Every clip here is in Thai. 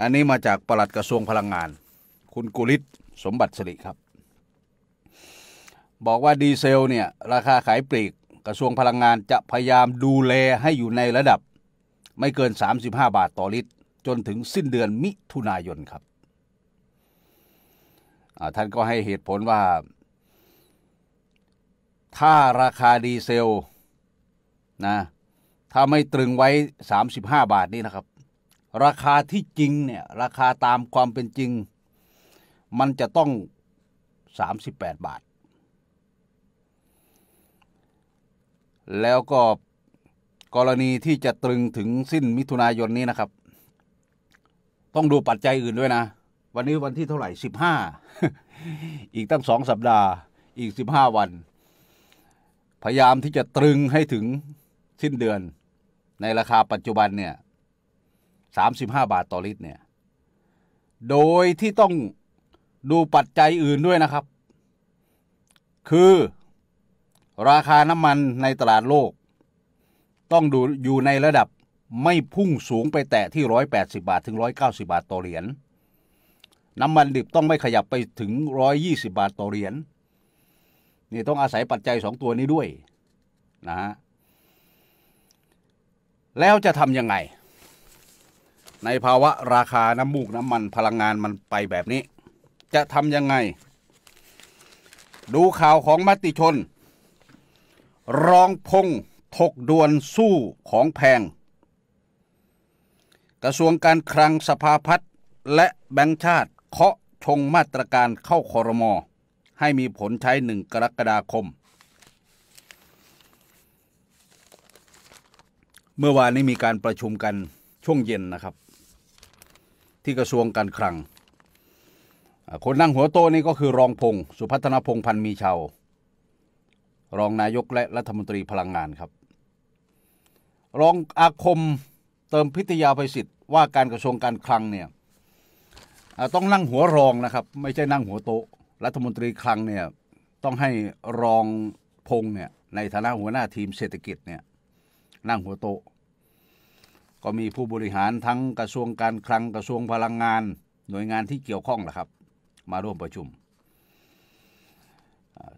อันนี้มาจากปลัดกระทรวงพลังงาน คุณกุลิศ สมบัติสิริครับ บอกว่าดีเซลเนี่ยราคาขายปลีกกระทรวงพลังงานจะพยายามดูแลให้อยู่ในระดับ ไม่เกิน 35 บาทต่อลิตร จนถึงสิ้นเดือนมิถุนายนครับ ท่านก็ให้เหตุผลว่า ถ้าราคาดีเซลนะถ้าไม่ตรึงไว้ 35 บาทนี่นะครับราคาที่จริงเนี่ย ราคาตามความเป็นจริง มันจะต้อง 38 บาท แล้วก็กรณีที่จะตรึงถึงสิ้นมิถุนายนนี้นะครับ ต้องดูปัจจัยอื่นด้วยนะ วันนี้วันที่เท่าไหร่ 15 อีกตั้งสองสัปดาห์อีก 15 วันพยายามที่จะตรึงให้ถึงสิ้นเดือน ในราคาปัจจุบันเนี่ย35 บาท ต่อ ลิตร เนี่ย โดยที่ต้องดูปัจจัยอื่นด้วยนะครับ คือราคาน้ำมันในตลาดโลก ต้องดูอยู่ในระดับไม่พุ่งสูงไปแตะที่ 180 บาท ถึง 190 บาท ต่อ เหรียญ น้ำมันดิบ ต้องไม่ขยับไปถึง 120 บาท ต่อ เหรียญ นี่ ต้องอาศัยปัจจัย 2 ตัวนี้ด้วยนะฮะแล้วจะทำยังไงในภาวะราคาน้ำมูก น้ำมันพลังงานมันไปแบบนี้ จะทำยังไง ดูข่าวของมติชน รองพงถกดวนสู้ของแพง กระทรวงการคลังสภาพัฒน์และแบงค์ชาติเคาะชงมาตรการเข้าคอรมอให้มีผลใช้หนึ่งกรกฎาคม เมื่อวานนี้มีการประชุมกันช่วงเย็นนะครับที่กระทรวงการคลัง คนนั่งหัวโตนี่ก็คือรองพงสุพัฒนพงพันมีชาวรองนายกและรัฐมนตรีพลังงานครับ รองอาคมเติมพิทยาภัยสิธิ์ว่าการกระทรวงการคลังเนี่ยต้องนั่งหัวรองนะครับ ไม่ใช่นั่งหัวโต รัฐมนตรีคลังเนี่ยต้องให้รองพงเนี่ยในฐานะหัวหน้าทีมเศรษฐกิจเนี่ยนั่งหัวโตก็มีผู้บริหารทั้งกระทรวงการคลังกระทรวงพลังงาน หน่วยงานที่เกี่ยวข้องนะครับ มาร่วมประชุม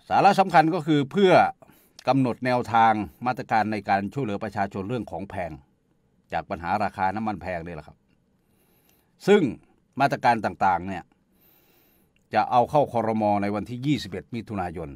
สาระสำคัญก็คือเพื่อกำหนดแนวทางมาตรการในการช่วยเหลือประชาชนเรื่องของแพง จากปัญหาราคาน้ำมันแพงนี่แหละครับ ซึ่งมาตรการต่างๆเนี่ยจะเอาเข้าคอรมอในวันที่ 21 มิถุนายน